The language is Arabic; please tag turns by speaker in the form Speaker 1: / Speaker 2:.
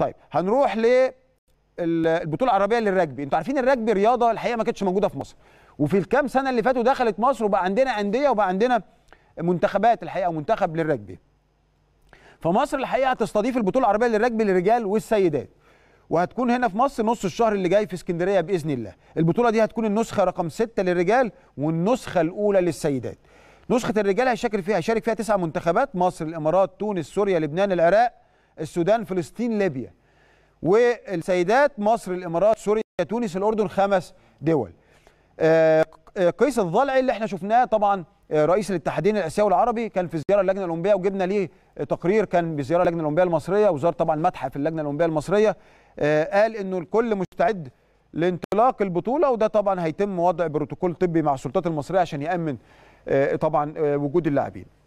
Speaker 1: طيب هنروح ل البطوله العربيه للرجبي انتوا عارفين الرجبي رياضه الحقيقه ما كانتش موجوده في مصر وفي الكام سنه اللي فاتوا دخلت مصر وبقى عندنا انديه وبقى عندنا منتخبات الحقيقه ومنتخب للرجبي فمصر الحقيقه هتستضيف البطوله العربيه للرجبي للرجال والسيدات وهتكون هنا في مصر نص الشهر اللي جاي في اسكندريه باذن الله البطوله دي هتكون النسخه رقم 6 للرجال والنسخه الاولى للسيدات نسخه الرجال هيشارك فيها هيشارك فيها تسع منتخبات مصر الامارات تونس سوريا لبنان العراق السودان فلسطين ليبيا والسيدات مصر الامارات سوريا تونس الاردن خمس دول آه، آه، قيس الضلعي اللي احنا شفناه طبعا آه، رئيس الاتحادين الاسيوي العربي كان في زياره اللجنه الاولمبيه وجبنا ليه تقرير كان بزياره اللجنه الاولمبيه المصريه وزار طبعا متحف اللجنه الاولمبيه المصريه قال انه الكل مستعد لانطلاق البطوله وده طبعا هيتم وضع بروتوكول طبي مع السلطات المصريه عشان يامن طبعا وجود اللاعبين